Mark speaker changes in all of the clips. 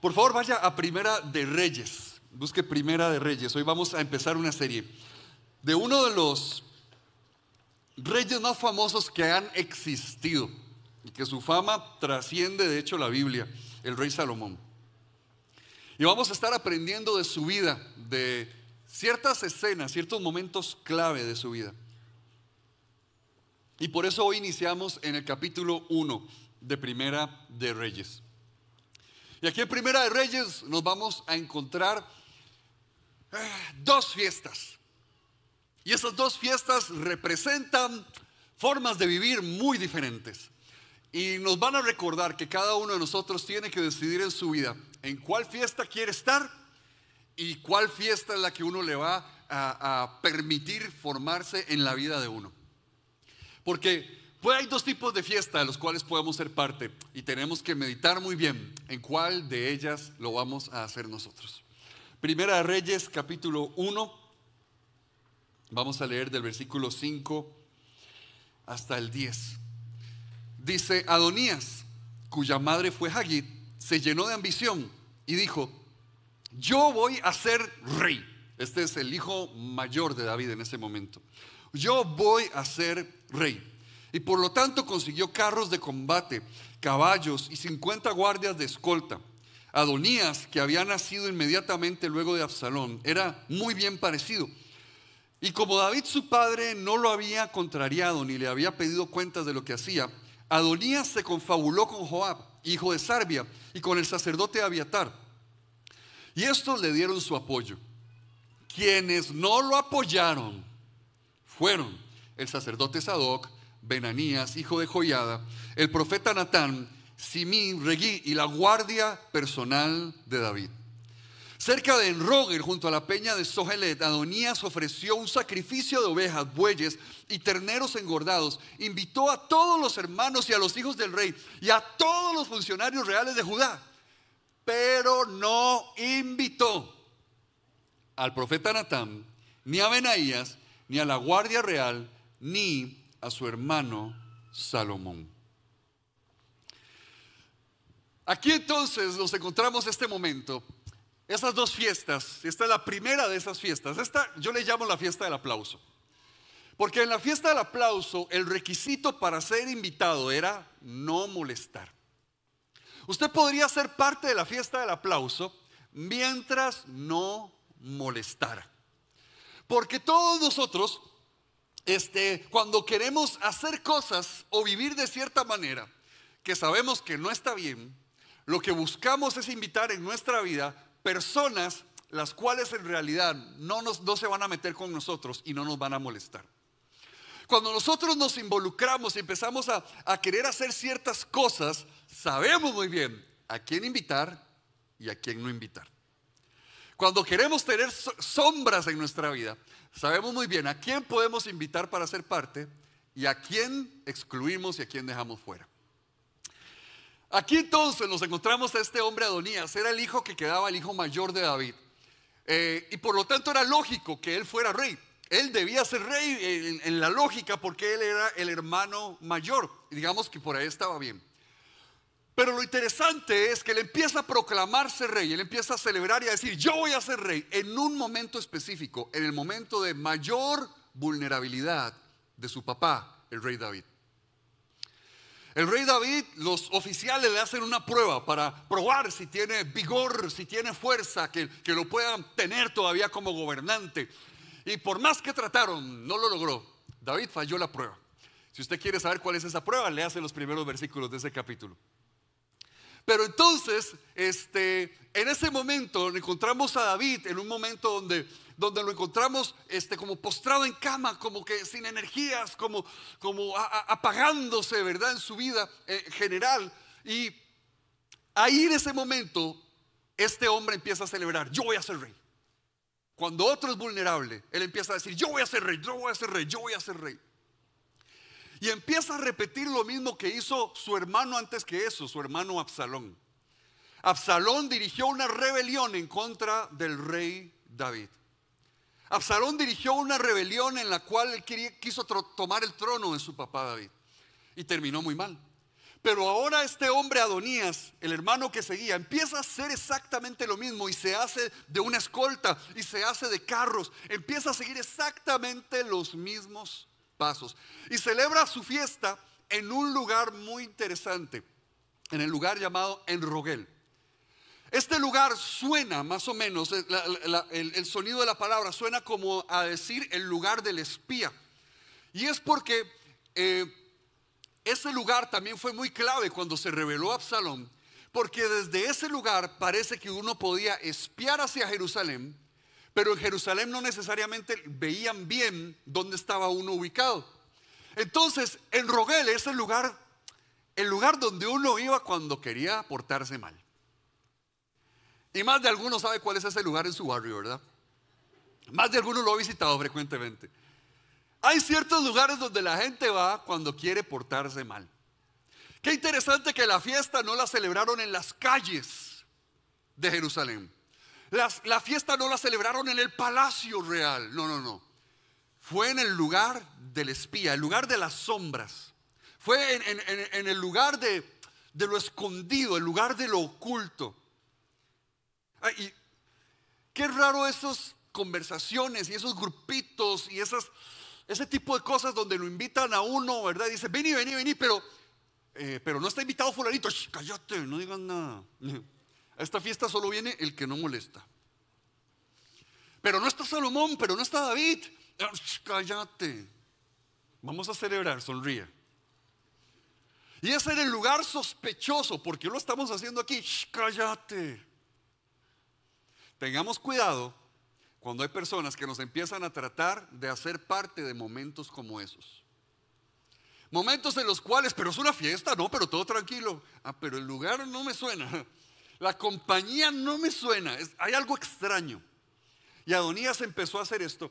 Speaker 1: Por favor, vaya a Primera de Reyes. Busque Primera de Reyes. Hoy vamos a empezar una serie de uno de los reyes más famosos que han existido y que su fama trasciende, de hecho, la Biblia, el rey Salomón. Y vamos a estar aprendiendo de su vida, de ciertas escenas, ciertos momentos clave de su vida. Y por eso hoy iniciamos en el capítulo 1 de Primera de Reyes. Y aquí en Primera de Reyes nos vamos a encontrar eh, dos fiestas. Y esas dos fiestas representan formas de vivir muy diferentes. Y nos van a recordar que cada uno de nosotros tiene que decidir en su vida en cuál fiesta quiere estar y cuál fiesta es la que uno le va a, permitir formarse en la vida de uno. Porque pues hay dos tipos de fiesta de los cuales podemos ser parte y tenemos que meditar muy bien en cuál de ellas lo vamos a hacer nosotros. Primera Reyes capítulo 1, vamos a leer del versículo 5 hasta el 10. Dice, Adonías, cuya madre fue Hagid se llenó de ambición y dijo, yo voy a ser rey. Este es el hijo mayor de David en ese momento. Yo voy a ser rey. Y por lo tanto consiguió carros de combate, caballos y 50 guardias de escolta. Adonías, que había nacido inmediatamente luego de Absalón, era muy bien parecido. Y como David su padre no lo había contrariado ni le había pedido cuentas de lo que hacía, Adonías se confabuló con Joab, hijo de Sarbia, y con el sacerdote Abiatar. Y estos le dieron su apoyo. Quienes no lo apoyaron fueron el sacerdote Sadoc, Benanías, hijo de Joyada, el profeta Natán, Simí, Regí y la guardia personal de David. Cerca de Enrogel, junto a la peña de Sohelet, Adonías ofreció un sacrificio de ovejas, bueyes y terneros engordados. Invitó a todos los hermanos y a los hijos del rey y a todos los funcionarios reales de Judá, pero no invitó al profeta Natán, ni a Benanías, ni a la guardia real, ni a a su hermano Salomón. Aquí entonces nos encontramos este momento, esas dos fiestas, esta es la primera de esas fiestas, esta yo le llamo la fiesta del aplauso, porque en la fiesta del aplauso el requisito para ser invitado era no molestar. Usted podría ser parte de la fiesta del aplauso mientras no molestara, porque todos nosotros este, cuando queremos hacer cosas o vivir de cierta manera que sabemos que no está bien, lo que buscamos es invitar en nuestra vida personas las cuales en realidad no, nos, no se van a meter con nosotros y no nos van a molestar. Cuando nosotros nos involucramos y empezamos a, a querer hacer ciertas cosas, sabemos muy bien a quién invitar y a quién no invitar. Cuando queremos tener sombras en nuestra vida, sabemos muy bien a quién podemos invitar para ser parte y a quién excluimos y a quién dejamos fuera. Aquí entonces nos encontramos a este hombre Adonías, era el hijo que quedaba el hijo mayor de David. Eh, y por lo tanto era lógico que él fuera rey. Él debía ser rey en, en la lógica porque él era el hermano mayor. Y digamos que por ahí estaba bien. Pero lo interesante es que él empieza a proclamarse rey, él empieza a celebrar y a decir, yo voy a ser rey en un momento específico, en el momento de mayor vulnerabilidad de su papá, el rey David. El rey David, los oficiales le hacen una prueba para probar si tiene vigor, si tiene fuerza, que, lo puedan tener todavía como gobernante. Y por más que trataron, no lo logró. David falló la prueba. Si usted quiere saber cuál es esa prueba, le hace los primeros versículos de ese capítulo. Pero entonces, este, en ese momento encontramos a David, en un momento donde, lo encontramos este, como postrado en cama, como que sin energías, como, como apagándose, ¿verdad? En su vida eh, general. Y ahí en ese momento, este hombre empieza a celebrar, yo voy a ser rey. Cuando otro es vulnerable, él empieza a decir, yo voy a ser rey, yo voy a ser rey, yo voy a ser rey. Y empieza a repetir lo mismo que hizo su hermano antes que eso, su hermano Absalón. Absalón dirigió una rebelión en contra del rey David. Absalón dirigió una rebelión en la cual él quiso tomar el trono de su papá David y terminó muy mal. Pero ahora este hombre Adonías, el hermano que seguía, empieza a hacer exactamente lo mismo y se hace de una escolta y se hace de carros, empieza a seguir exactamente los mismos pasos. Y celebra su fiesta en un lugar muy interesante, en el lugar llamado Enrogel. Este lugar suena más o menos, eh, el, sonido de la palabra suena como a decir el lugar del espía. Y es porque eh, ese lugar también fue muy clave cuando se reveló Absalón, porque desde ese lugar parece que uno podía espiar hacia Jerusalén pero en Jerusalén no necesariamente veían bien dónde estaba uno ubicado. Entonces, en Roguel es el lugar, el lugar donde uno iba cuando quería portarse mal. Y más de alguno sabe cuál es ese lugar en su barrio, ¿verdad? Más de alguno lo ha visitado frecuentemente. Hay ciertos lugares donde la gente va cuando quiere portarse mal. Qué interesante que la fiesta no la celebraron en las calles de Jerusalén la fiesta no la celebraron en el palacio real, no, no, no. Fue en el lugar del espía, el lugar de las sombras. Fue en, el lugar de, lo escondido, el lugar de lo oculto. y qué raro esas conversaciones y esos grupitos y esas, ese tipo de cosas donde lo invitan a uno, ¿verdad? dice, vení, vení, vení, pero, eh, pero no está invitado fulanito. cállate, no digas nada. A esta fiesta solo viene el que no molesta. Pero no está Salomón, pero no está David. Eh, cállate. Vamos a celebrar, sonríe. Y ese era el lugar sospechoso, porque lo estamos haciendo aquí. cállate. Tengamos cuidado cuando hay personas que nos empiezan a tratar de hacer parte de momentos como esos. Momentos en los cuales, pero es una fiesta, no, pero todo tranquilo. Ah, pero el lugar no me suena. La compañía no me suena, hay algo extraño. Y Adonías empezó a hacer esto.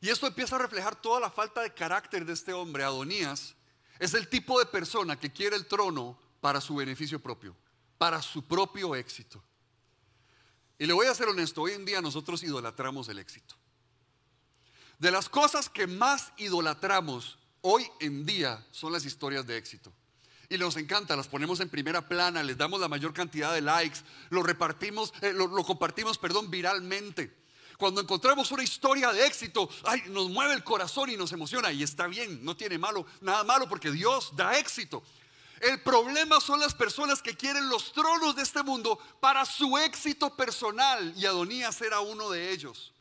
Speaker 1: Y esto empieza a reflejar toda la falta de carácter de este hombre. Adonías es el tipo de persona que quiere el trono para su beneficio propio, para su propio éxito. Y le voy a ser honesto, hoy en día nosotros idolatramos el éxito. De las cosas que más idolatramos hoy en día son las historias de éxito y nos encanta, las ponemos en primera plana, les damos la mayor cantidad de likes, lo repartimos, eh, lo, compartimos, perdón, viralmente. Cuando encontramos una historia de éxito, ay, nos mueve el corazón y nos emociona y está bien, no tiene malo, nada malo porque Dios da éxito. El problema son las personas que quieren los tronos de este mundo para su éxito personal y Adonías era uno de ellos.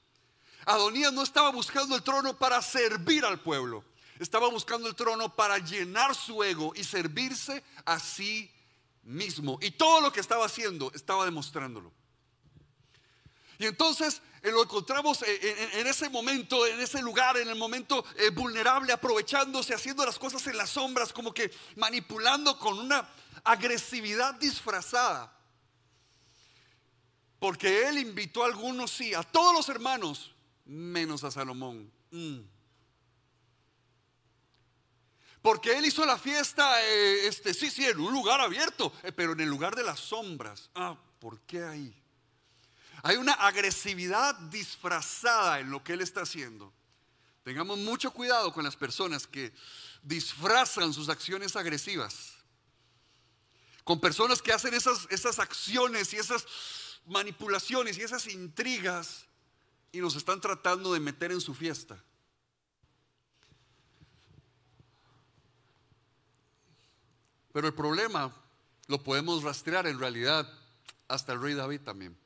Speaker 1: Adonías no estaba buscando el trono para servir al pueblo. Estaba buscando el trono para llenar su ego y servirse a sí mismo. Y todo lo que estaba haciendo estaba demostrándolo. Y entonces eh, lo encontramos eh, en, ese momento, en ese lugar, en el momento eh, vulnerable, aprovechándose, haciendo las cosas en las sombras, como que manipulando con una agresividad disfrazada. Porque él invitó a algunos, sí, a todos los hermanos, menos a Salomón. Mm. Porque él hizo la fiesta, eh, este, sí, sí, en un lugar abierto, eh, pero en el lugar de las sombras. Ah, ¿por qué ahí? Hay una agresividad disfrazada en lo que él está haciendo. Tengamos mucho cuidado con las personas que disfrazan sus acciones agresivas. Con personas que hacen esas, esas acciones y esas manipulaciones y esas intrigas y nos están tratando de meter en su fiesta. Pero el problema lo podemos rastrear en realidad hasta el rey David también.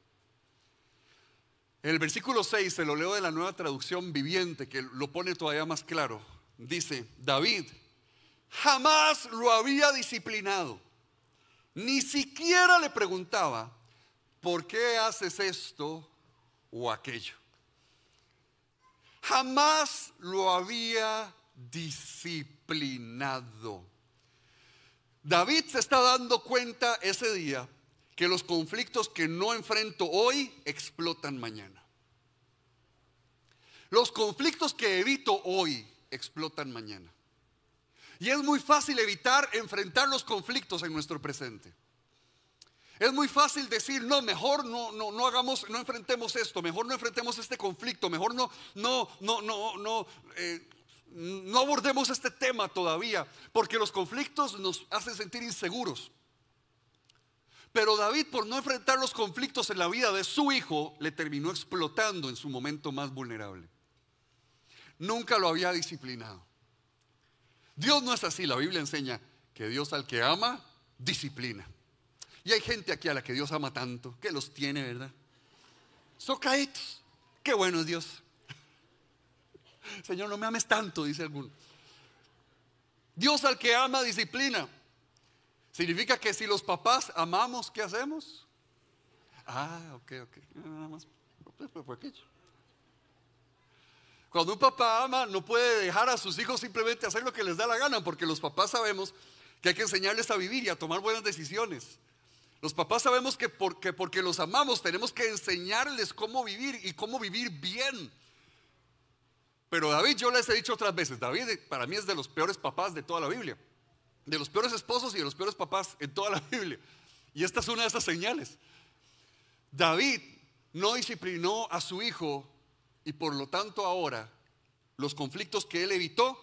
Speaker 1: En el versículo 6, se lo leo de la nueva traducción viviente que lo pone todavía más claro. Dice, David jamás lo había disciplinado, ni siquiera le preguntaba, ¿por qué haces esto o aquello? Jamás lo había disciplinado. David se está dando cuenta ese día que los conflictos que no enfrento hoy explotan mañana. Los conflictos que evito hoy explotan mañana. Y es muy fácil evitar enfrentar los conflictos en nuestro presente. Es muy fácil decir, no, mejor no, no, no hagamos, no enfrentemos esto, mejor no enfrentemos este conflicto, mejor no, no, no, no, no, eh, no abordemos este tema todavía, porque los conflictos nos hacen sentir inseguros. Pero David, por no enfrentar los conflictos en la vida de su hijo, le terminó explotando en su momento más vulnerable. Nunca lo había disciplinado. Dios no es así. La Biblia enseña que Dios al que ama, disciplina. Y hay gente aquí a la que Dios ama tanto, que los tiene, ¿verdad? Son caídos. Qué bueno es Dios. Señor, no me ames tanto, dice alguno. Dios al que ama disciplina. Significa que si los papás amamos, ¿qué hacemos? Ah, ok, ok. Nada más. Pues, pues, pues, Cuando un papá ama, no puede dejar a sus hijos simplemente hacer lo que les da la gana, porque los papás sabemos que hay que enseñarles a vivir y a tomar buenas decisiones. Los papás sabemos que porque, porque los amamos tenemos que enseñarles cómo vivir y cómo vivir bien. Pero David, yo les he dicho otras veces, David eh, para mí es de los peores papás de toda la Biblia, de los peores esposos y de los peores papás en toda la Biblia. Y esta es una de esas señales. David no disciplinó a su hijo y por lo tanto ahora los conflictos que él evitó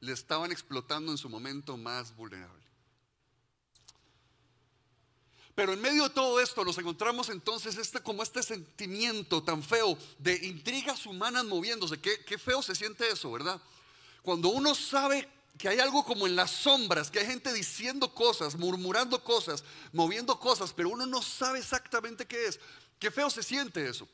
Speaker 1: le estaban explotando en su momento más vulnerable. Pero en medio de todo esto nos encontramos entonces este, como este sentimiento tan feo de intrigas humanas moviéndose. Qué, qué feo se siente eso, ¿verdad? Cuando uno sabe que hay algo como en las sombras, que hay gente diciendo cosas, murmurando cosas, moviendo cosas, pero uno no sabe exactamente qué es. Qué feo se siente eso.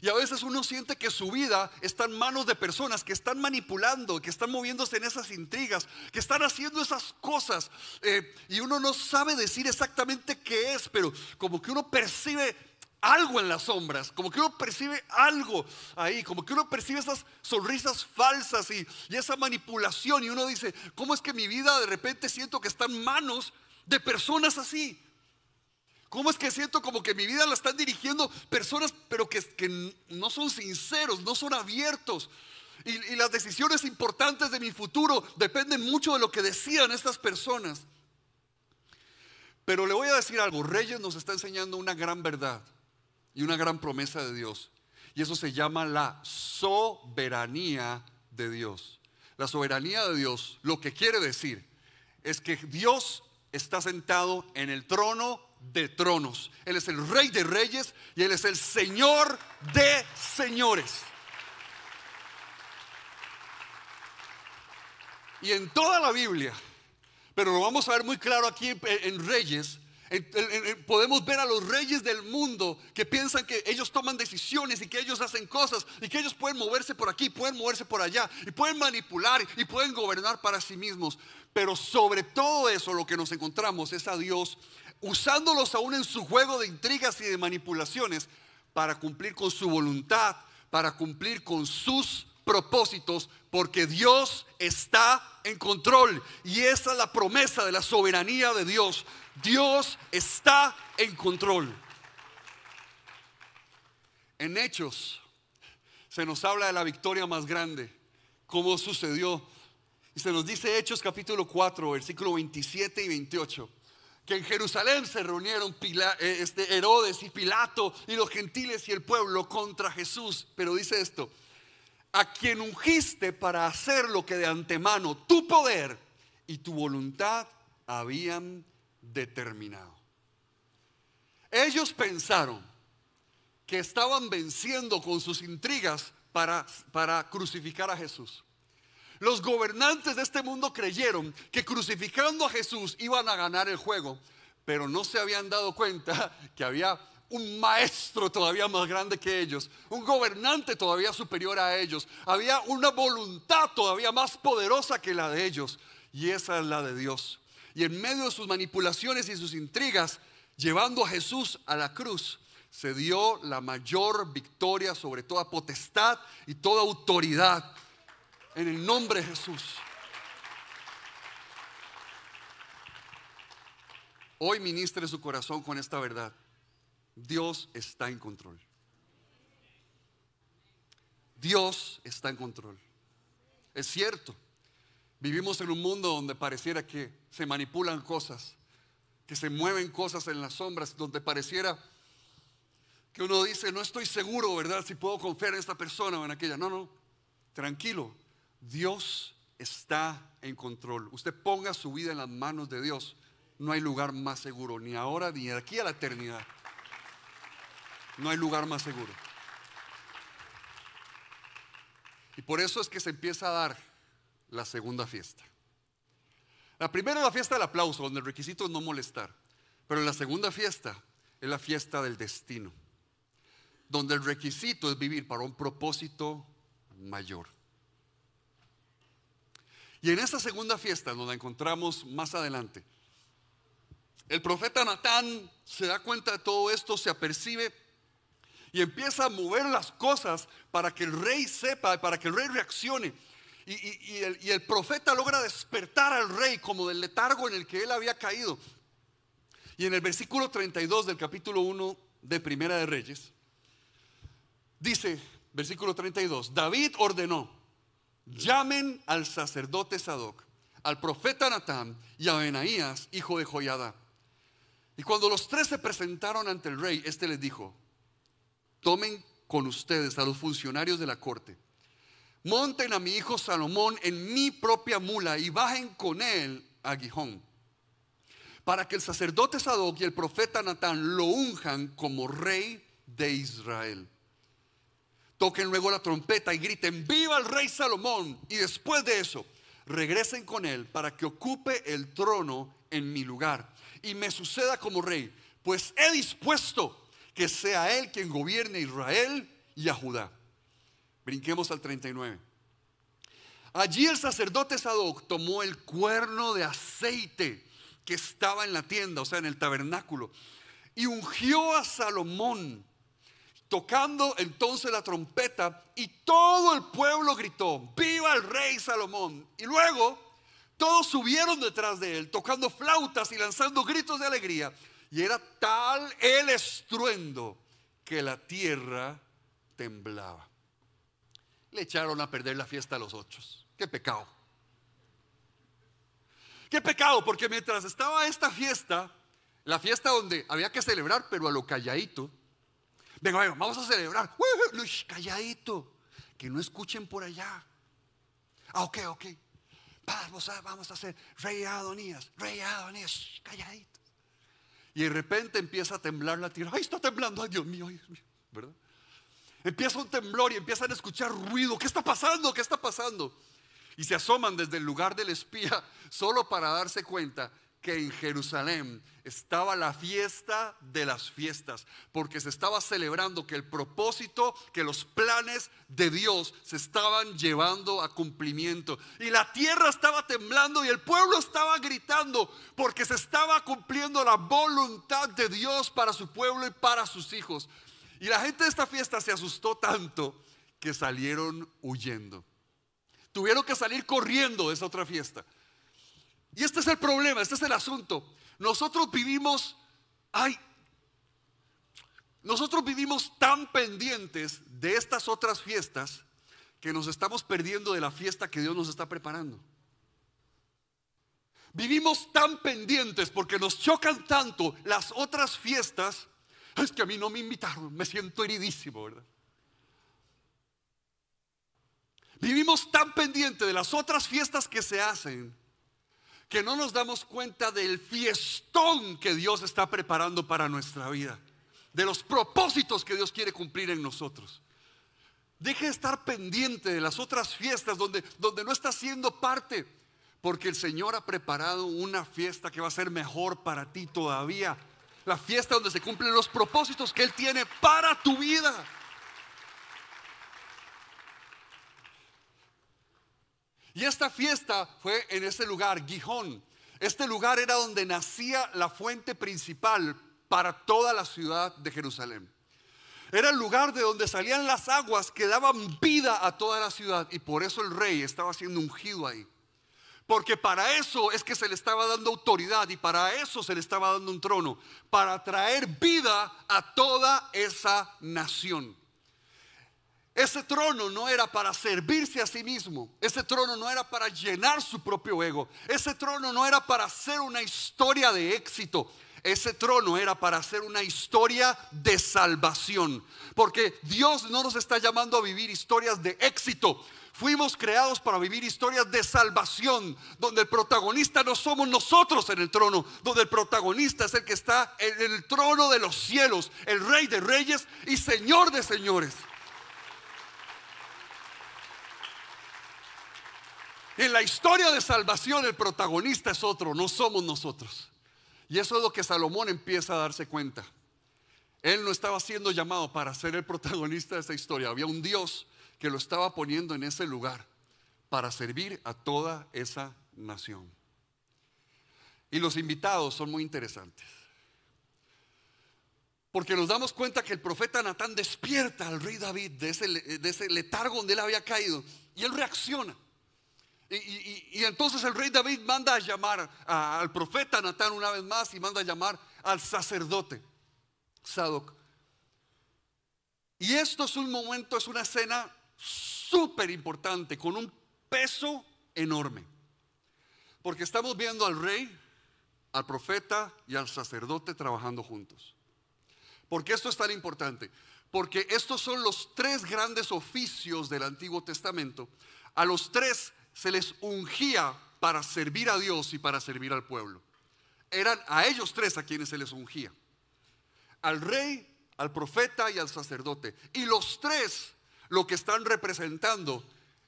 Speaker 1: Y a veces uno siente que su vida está en manos de personas que están manipulando, que están moviéndose en esas intrigas, que están haciendo esas cosas. Eh, y uno no sabe decir exactamente qué es, pero como que uno percibe algo en las sombras, como que uno percibe algo ahí, como que uno percibe esas sonrisas falsas y, y esa manipulación. Y uno dice, ¿cómo es que mi vida de repente siento que está en manos de personas así? ¿Cómo es que siento como que mi vida la están dirigiendo personas, pero que, que no son sinceros, no son abiertos? Y, y las decisiones importantes de mi futuro dependen mucho de lo que decían estas personas. Pero le voy a decir algo, Reyes nos está enseñando una gran verdad y una gran promesa de Dios. Y eso se llama la soberanía de Dios. La soberanía de Dios lo que quiere decir es que Dios está sentado en el trono de tronos. Él es el rey de reyes y Él es el señor de señores. Y en toda la Biblia, pero lo vamos a ver muy claro aquí en, Reyes, podemos ver a los reyes del mundo que piensan que ellos toman decisiones y que ellos hacen cosas y que ellos pueden moverse por aquí, pueden moverse por allá y pueden manipular y pueden gobernar para sí mismos. Pero sobre todo eso lo que nos encontramos es a Dios usándolos aún en su juego de intrigas y de manipulaciones para cumplir con su voluntad, para cumplir con sus propósitos, porque Dios está en control. Y esa es la promesa de la soberanía de Dios. Dios está en control. En Hechos se nos habla de la victoria más grande, Como sucedió. Y se nos dice Hechos capítulo 4, versículo 27 y 28 que en Jerusalén se reunieron eh, este, Herodes y Pilato y los gentiles y el pueblo contra Jesús. Pero dice esto, a quien ungiste para hacer lo que de antemano tu poder y tu voluntad habían determinado. Ellos pensaron que estaban venciendo con sus intrigas para, para crucificar a Jesús. Los gobernantes de este mundo creyeron que crucificando a Jesús iban a ganar el juego, pero no se habían dado cuenta que había un maestro todavía más grande que ellos, un gobernante todavía superior a ellos, había una voluntad todavía más poderosa que la de ellos, y esa es la de Dios. Y en medio de sus manipulaciones y sus intrigas, llevando a Jesús a la cruz, se dio la mayor victoria sobre toda potestad y toda autoridad en el nombre de Jesús. Hoy ministre su corazón con esta verdad. Dios está en control. Dios está en control. Es cierto, vivimos en un mundo donde pareciera que se manipulan cosas, que se mueven cosas en las sombras, donde pareciera que uno dice, no estoy seguro, ¿verdad? Si puedo confiar en esta persona o en aquella. No, no, tranquilo. Dios está en control. Usted ponga su vida en las manos de Dios. No hay lugar más seguro, ni ahora ni de aquí a la eternidad. No hay lugar más seguro. Y por eso es que se empieza a dar la segunda fiesta. La primera es la fiesta del aplauso, donde el requisito es no molestar. Pero la segunda fiesta es la fiesta del destino, donde el requisito es vivir para un propósito mayor. Y en esta segunda fiesta donde la encontramos más adelante. El profeta Natán se da cuenta de todo esto, se apercibe y empieza a mover las cosas para que el rey sepa, para que el rey reaccione. Y, el, y, el, profeta logra despertar al rey como del letargo en el que él había caído. Y en el versículo 32 del capítulo 1 de Primera de Reyes, dice, versículo 32, David ordenó, llamen al sacerdote Sadoc, al profeta Natán y a Benaías, hijo de Joyada. Y cuando los tres se presentaron ante el rey, este les dijo, tomen con ustedes a los funcionarios de la corte, monten a mi hijo Salomón en mi propia mula y bajen con él a Gijón, para que el sacerdote Sadoc y el profeta Natán lo unjan como rey de Israel toquen luego la trompeta y griten, viva el rey Salomón. Y después de eso, regresen con él para que ocupe el trono en mi lugar y me suceda como rey, pues he dispuesto que sea él quien gobierne a Israel y a Judá. Brinquemos al 39. Allí el sacerdote Sadoc tomó el cuerno de aceite que estaba en la tienda, o sea, en el tabernáculo, y ungió a Salomón tocando entonces la trompeta y todo el pueblo gritó, viva el rey Salomón. Y luego todos subieron detrás de él, tocando flautas y lanzando gritos de alegría. Y era tal el estruendo que la tierra temblaba. Le echaron a perder la fiesta a los ochos. Qué pecado. Qué pecado, porque mientras estaba esta fiesta, la fiesta donde había que celebrar, pero a lo calladito, Venga, vamos a celebrar. Uy, calladito, que no escuchen por allá. Ah, ok, ok. Vamos a, hacer rey Adonías, rey Adonías, calladito. Y de repente empieza a temblar la tierra. Ay, está temblando, ay Dios mío, ay Dios mío, ¿verdad? Empieza un temblor y empiezan a escuchar ruido. ¿Qué está pasando? ¿Qué está pasando? Y se asoman desde el lugar del espía solo para darse cuenta que en Jerusalén estaba la fiesta de las fiestas, porque se estaba celebrando que el propósito, que los planes de Dios se estaban llevando a cumplimiento. Y la tierra estaba temblando y el pueblo estaba gritando, porque se estaba cumpliendo la voluntad de Dios para su pueblo y para sus hijos. Y la gente de esta fiesta se asustó tanto que salieron huyendo. Tuvieron que salir corriendo de esa otra fiesta y este es el problema, este es el asunto. Nosotros vivimos, ay, nosotros vivimos tan pendientes de estas otras fiestas que nos estamos perdiendo de la fiesta que Dios nos está preparando. Vivimos tan pendientes porque nos chocan tanto las otras fiestas. Es que a mí no me invitaron, me siento heridísimo, ¿verdad? Vivimos tan pendientes de las otras fiestas que se hacen que no nos damos cuenta del fiestón que Dios está preparando para nuestra vida, de los propósitos que Dios quiere cumplir en nosotros. Deje de estar pendiente de las otras fiestas donde, donde no está siendo parte, porque el Señor ha preparado una fiesta que va a ser mejor para ti todavía. La fiesta donde se cumplen los propósitos que Él tiene para tu vida. Y esta fiesta fue en ese lugar, Gijón. Este lugar era donde nacía la fuente principal para toda la ciudad de Jerusalén. Era el lugar de donde salían las aguas que daban vida a toda la ciudad y por eso el rey estaba siendo ungido ahí. Porque para eso es que se le estaba dando autoridad y para eso se le estaba dando un trono, para traer vida a toda esa nación. Ese trono no era para servirse a sí mismo. Ese trono no era para llenar su propio ego. Ese trono no era para hacer una historia de éxito. Ese trono era para hacer una historia de salvación. Porque Dios no nos está llamando a vivir historias de éxito. Fuimos creados para vivir historias de salvación, donde el protagonista no somos nosotros en el trono, donde el protagonista es el que está en el trono de los cielos, el rey de reyes y señor de señores. En la historia de salvación el protagonista es otro, no somos nosotros. Y eso es lo que Salomón empieza a darse cuenta. Él no estaba siendo llamado para ser el protagonista de esa historia. Había un Dios que lo estaba poniendo en ese lugar para servir a toda esa nación. Y los invitados son muy interesantes. Porque nos damos cuenta que el profeta Natán despierta al rey David de ese, de ese letargo donde él había caído. Y él reacciona. Y, entonces el rey David manda a llamar al profeta Natán una vez más y manda a llamar al sacerdote Sadoc. Y esto es un momento, es una escena súper importante, con un peso enorme. Porque estamos viendo al rey, al profeta y al sacerdote trabajando juntos. ¿Por qué esto es tan importante? Porque estos son los tres grandes oficios del Antiguo Testamento. A los tres se les ungía para servir a Dios y para servir al pueblo. Eran a ellos tres a quienes se les ungía. Al rey, al profeta y al sacerdote. Y los tres lo que están representando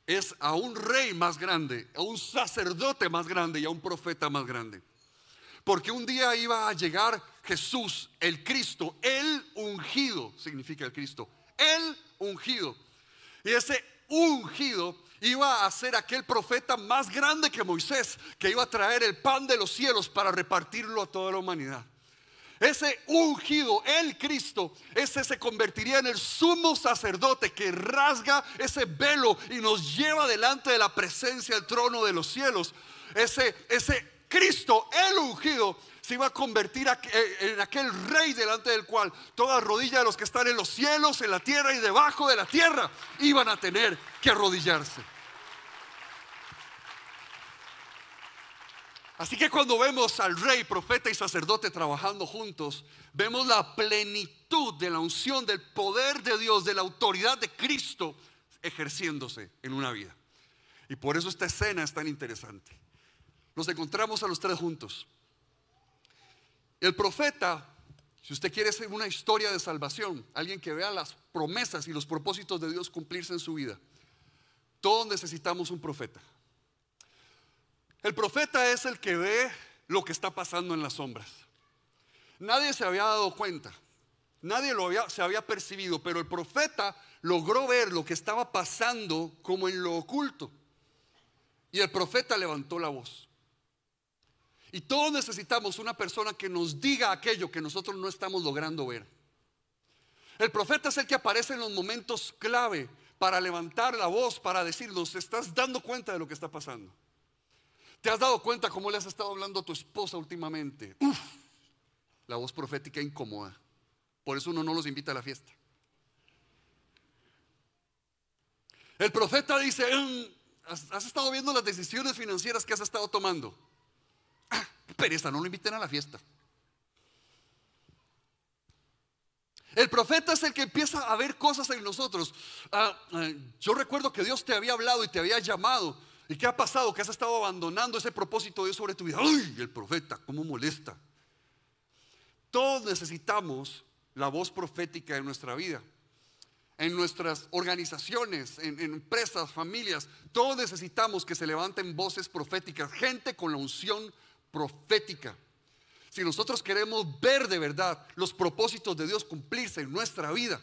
Speaker 1: es a un rey más grande, a un sacerdote más grande y a un profeta más grande. Porque un día iba a llegar Jesús, el Cristo, el ungido, significa el Cristo, el ungido. Y ese ungido iba a ser aquel profeta más grande que Moisés, que iba a traer el pan de los cielos para repartirlo a toda la humanidad. Ese ungido, el Cristo, ese se convertiría en el sumo sacerdote que rasga ese velo y nos lleva delante de la presencia del trono de los cielos. Ese, ese Cristo, el ungido, se iba a convertir eh, en aquel rey delante del cual toda rodilla de los que están en los cielos, en la tierra y debajo de la tierra iban a tener que arrodillarse. Así que cuando vemos al rey, profeta y sacerdote trabajando juntos, vemos la plenitud de la unción, del poder de Dios, de la autoridad de Cristo ejerciéndose en una vida. Y por eso esta escena es tan interesante nos encontramos a los tres juntos. El profeta, si usted quiere hacer una historia de salvación, alguien que vea las promesas y los propósitos de Dios cumplirse en su vida, todos necesitamos un profeta. El profeta es el que ve lo que está pasando en las sombras. Nadie se había dado cuenta, nadie lo había, se había percibido, pero el profeta logró ver lo que estaba pasando como en lo oculto. Y el profeta levantó la voz. Y todos necesitamos una persona que nos diga aquello que nosotros no estamos logrando ver. El profeta es el que aparece en los momentos clave para levantar la voz, para decirnos, estás dando cuenta de lo que está pasando. ¿Te has dado cuenta cómo le has estado hablando a tu esposa últimamente? la voz profética incomoda. Por eso uno no los invita a la fiesta. El profeta dice, mm, has estado viendo las decisiones financieras que has estado tomando pereza, no lo inviten a la fiesta. El profeta es el que empieza a ver cosas en nosotros. Ah, ah, yo recuerdo que Dios te había hablado y te había llamado. ¿Y qué ha pasado? Que has estado abandonando ese propósito de Dios sobre tu vida. ¡Ay, el profeta, cómo molesta! Todos necesitamos la voz profética en nuestra vida, en nuestras organizaciones, en, en empresas, familias. Todos necesitamos que se levanten voces proféticas, gente con la unción profética. Si nosotros queremos ver de verdad los propósitos de Dios cumplirse en nuestra vida,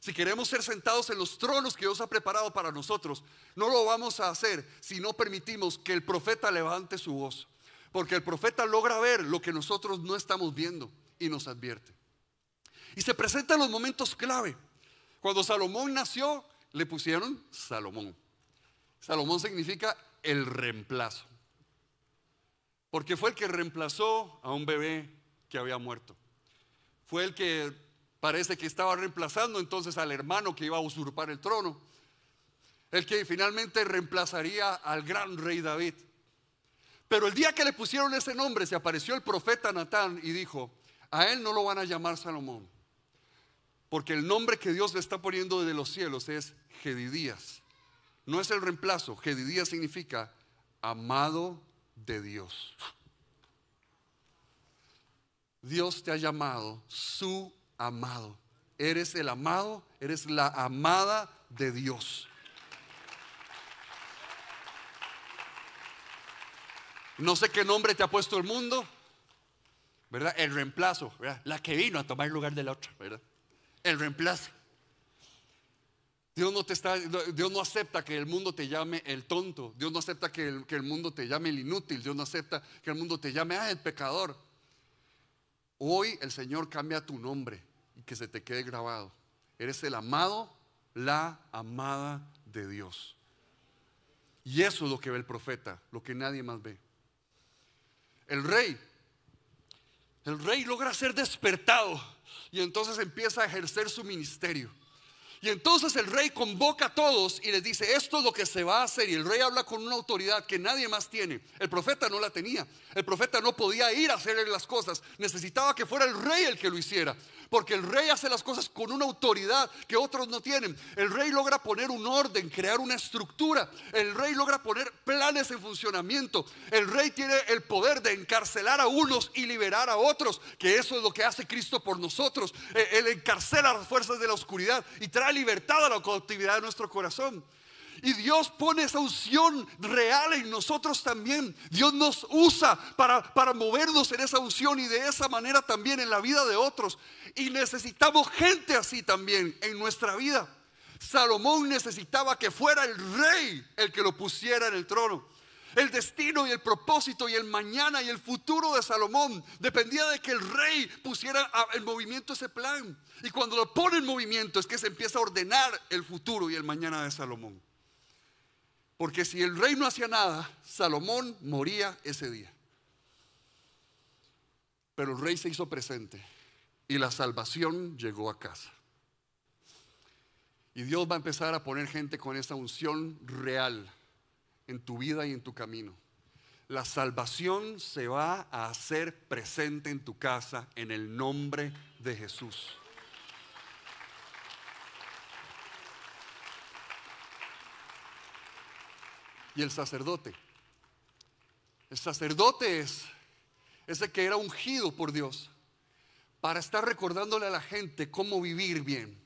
Speaker 1: si queremos ser sentados en los tronos que Dios ha preparado para nosotros, no lo vamos a hacer si no permitimos que el profeta levante su voz. Porque el profeta logra ver lo que nosotros no estamos viendo y nos advierte. Y se presentan los momentos clave. Cuando Salomón nació, le pusieron Salomón. Salomón significa el reemplazo porque fue el que reemplazó a un bebé que había muerto. Fue el que parece que estaba reemplazando entonces al hermano que iba a usurpar el trono. El que finalmente reemplazaría al gran rey David. Pero el día que le pusieron ese nombre se apareció el profeta Natán y dijo, a él no lo van a llamar Salomón, porque el nombre que Dios le está poniendo desde los cielos es Gedidías. No es el reemplazo, Gedidías significa amado de Dios. Dios te ha llamado su amado. Eres el amado, eres la amada de Dios. No sé qué nombre te ha puesto el mundo, ¿verdad? El reemplazo, La que vino a tomar el lugar de la otra, ¿verdad? El reemplazo. Dios no, te está, Dios no acepta que el mundo te llame el tonto. Dios no acepta que el, mundo te llame el inútil. Dios no acepta que el mundo te llame ah, el pecador. Hoy el Señor cambia tu nombre y que se te quede grabado. Eres el amado, la amada de Dios. Y eso es lo que ve el profeta, lo que nadie más ve. El rey, el rey logra ser despertado y entonces empieza a ejercer su ministerio. Y entonces el rey convoca a todos y les dice, esto es lo que se va a hacer. Y el rey habla con una autoridad que nadie más tiene. El profeta no la tenía. El profeta no podía ir a hacerle las cosas. Necesitaba que fuera el rey el que lo hiciera porque el rey hace las cosas con una autoridad que otros no tienen. El rey logra poner un orden, crear una estructura. El rey logra poner planes en funcionamiento. El rey tiene el poder de encarcelar a unos y liberar a otros, que eso es lo que hace Cristo por nosotros. Eh, él encarcela las fuerzas de la oscuridad y trae libertad a la cautividad de nuestro corazón. Y Dios pone esa unción real en nosotros también. Dios nos usa para, para movernos en esa unción y de esa manera también en la vida de otros. Y necesitamos gente así también en nuestra vida. Salomón necesitaba que fuera el rey el que lo pusiera en el trono. El destino y el propósito y el mañana y el futuro de Salomón dependía de que el rey pusiera en movimiento ese plan. Y cuando lo pone en movimiento es que se empieza a ordenar el futuro y el mañana de Salomón. Porque si el rey no hacía nada, Salomón moría ese día. Pero el rey se hizo presente y la salvación llegó a casa. Y Dios va a empezar a poner gente con esa unción real en tu vida y en tu camino. La salvación se va a hacer presente en tu casa en el nombre de Jesús. y el sacerdote. El sacerdote es ese que era ungido por Dios para estar recordándole a la gente cómo vivir bien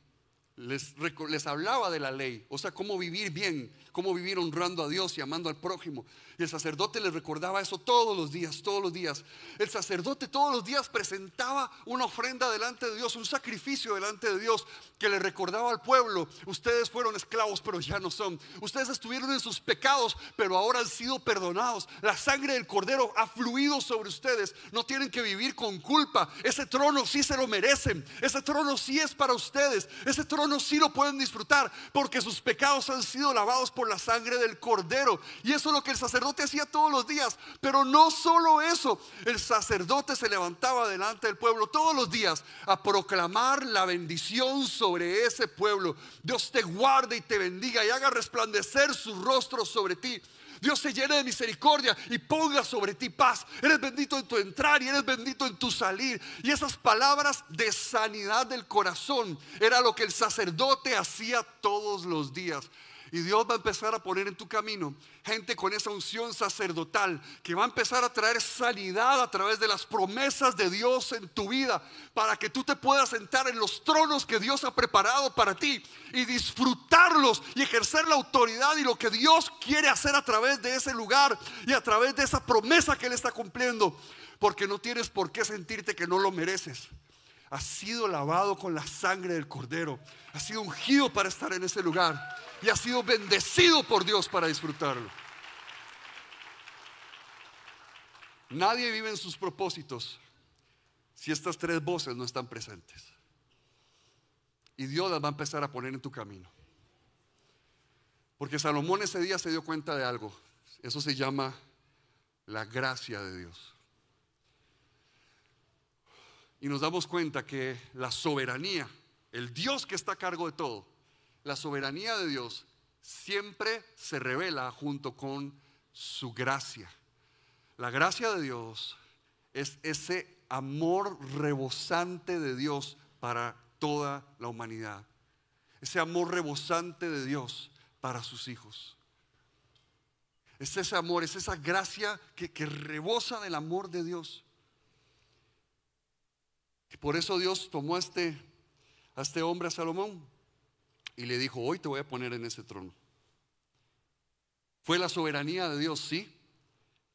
Speaker 1: les, hablaba de la ley, o sea, cómo vivir bien, cómo vivir honrando a Dios y amando al prójimo. Y el sacerdote les recordaba eso todos los días, todos los días. El sacerdote todos los días presentaba una ofrenda delante de Dios, un sacrificio delante de Dios que le recordaba al pueblo, ustedes fueron esclavos, pero ya no son. Ustedes estuvieron en sus pecados, pero ahora han sido perdonados. La sangre del cordero ha fluido sobre ustedes. No tienen que vivir con culpa. Ese trono sí se lo merecen. Ese trono sí es para ustedes. Ese trono si sí lo pueden disfrutar porque sus pecados han sido lavados por la sangre del cordero. Y eso es lo que el sacerdote hacía todos los días. Pero no solo eso, el sacerdote se levantaba delante del pueblo todos los días a proclamar la bendición sobre ese pueblo. Dios te guarde y te bendiga y haga resplandecer su rostro sobre ti Dios se llene de misericordia y ponga sobre ti paz. Eres bendito en tu entrar y eres bendito en tu salir. Y esas palabras de sanidad del corazón era lo que el sacerdote hacía todos los días. Y Dios va a empezar a poner en tu camino gente con esa unción sacerdotal que va a empezar a traer sanidad a través de las promesas de Dios en tu vida para que tú te puedas sentar en los tronos que Dios ha preparado para ti y disfrutarlos y ejercer la autoridad y lo que Dios quiere hacer a través de ese lugar y a través de esa promesa que Él está cumpliendo. Porque no tienes por qué sentirte que no lo mereces ha sido lavado con la sangre del cordero, ha sido ungido para estar en ese lugar y ha sido bendecido por Dios para disfrutarlo. Nadie vive en sus propósitos si estas tres voces no están presentes. Y Dios las va a empezar a poner en tu camino. Porque Salomón ese día se dio cuenta de algo. Eso se llama la gracia de Dios y nos damos cuenta que la soberanía, el Dios que está a cargo de todo, la soberanía de Dios siempre se revela junto con su gracia. La gracia de Dios es ese amor rebosante de Dios para toda la humanidad. Ese amor rebosante de Dios para sus hijos. Es ese amor, es esa gracia que, que rebosa del amor de Dios. Y por eso Dios tomó a este, a este hombre, a Salomón, y le dijo, hoy te voy a poner en ese trono. Fue la soberanía de Dios, sí,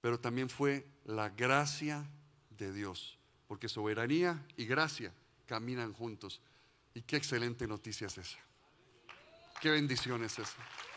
Speaker 1: pero también fue la gracia de Dios, porque soberanía y gracia caminan juntos. Y qué excelente noticia es esa. Qué bendición es esa.